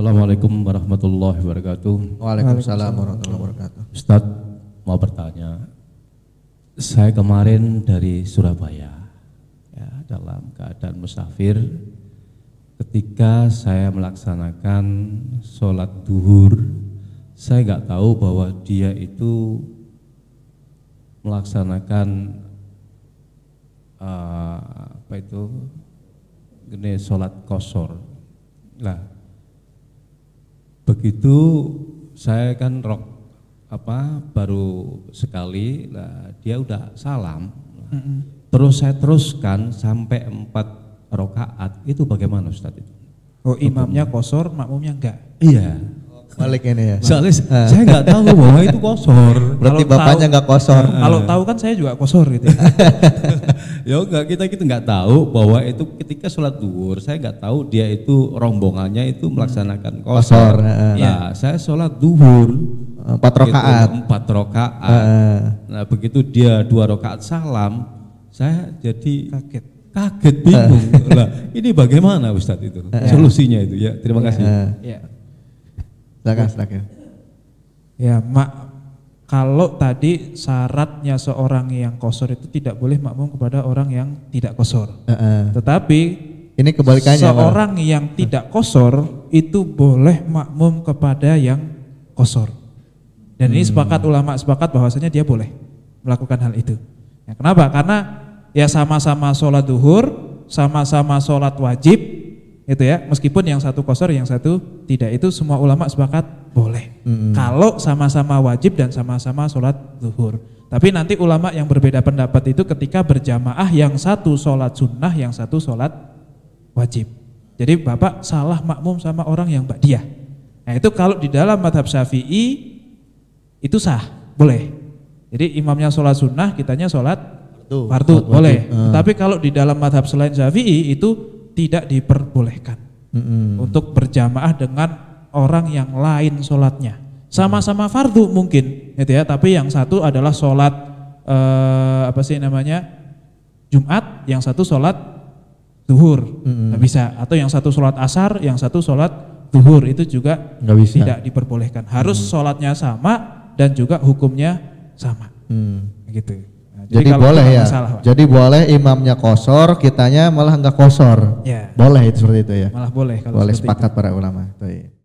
Assalamualaikum warahmatullahi wabarakatuh. Waalaikumsalam warahmatullahi wabarakatuh. Ustaz mau bertanya, saya kemarin dari Surabaya ya, dalam keadaan musafir. Ketika saya melaksanakan sholat duhur, saya nggak tahu bahwa dia itu melaksanakan uh, apa itu gede sholat kosor. lah begitu saya kan rok apa baru sekali lah dia udah salam mm -hmm. terus saya teruskan sampai empat rokaat itu bagaimana Ustadz itu oh imamnya kosor makmumnya enggak iya balik ini ya soalnya saya enggak tahu bahwa itu kosor berarti kalau bapaknya enggak kosor kalau tahu kan saya juga kosor gitu ya. ya enggak kita kita gitu nggak tahu bahwa itu ketika sholat duhur saya nggak tahu dia itu rombongannya itu hmm. melaksanakan kosor. Nah, ya, saya sholat duhur eh, empat gitu, rakaat. empat rakaat. Nah begitu dia dua rakaat salam, saya jadi kaget, kaget bingung. Uh. Lah ini bagaimana Ustadz itu uh. solusinya itu ya? Terima kasih. Uh. Ya. Silakan, silakan. Ya, mak kalau tadi syaratnya seorang yang kosor itu tidak boleh makmum kepada orang yang tidak kosor. Uh -uh. Tetapi ini kebalikannya. Seorang apa? yang tidak kosor itu boleh makmum kepada yang kosor. Dan hmm. ini sepakat ulama sepakat bahwasanya dia boleh melakukan hal itu. Ya, kenapa? Karena ya sama-sama sholat duhur, sama-sama sholat wajib, itu ya. Meskipun yang satu kosor, yang satu tidak itu semua ulama sepakat boleh hmm Kalau sama-sama wajib dan sama-sama sholat zuhur. Tapi nanti ulama yang berbeda pendapat itu ketika berjamaah yang satu sholat sunnah, yang satu sholat wajib. Jadi bapak salah makmum sama orang yang dia. Nah itu kalau di dalam madhab syafi'i itu sah, boleh. Jadi imamnya sholat sunnah, kitanya sholat fardu, boleh. Uh. Eh. Tapi kalau di dalam madhab selain syafi'i itu tidak diperbolehkan -hmm. untuk berjamaah dengan orang yang lain sholatnya. Sama-sama fardu mungkin, gitu ya. Tapi yang satu adalah sholat eh, apa sih namanya Jumat, yang satu sholat duhur, hmm. nggak bisa. Atau yang satu sholat asar, yang satu sholat duhur itu juga nggak bisa. tidak diperbolehkan. Harus hmm. sholatnya sama dan juga hukumnya sama, hmm. gitu. Nah, jadi, jadi, kalau boleh ya. Masalah, Jadi boleh imamnya kosor, kitanya malah enggak kosor. Ya. Boleh itu seperti itu ya. Malah boleh kalau boleh sepakat itu. para ulama. Tuh,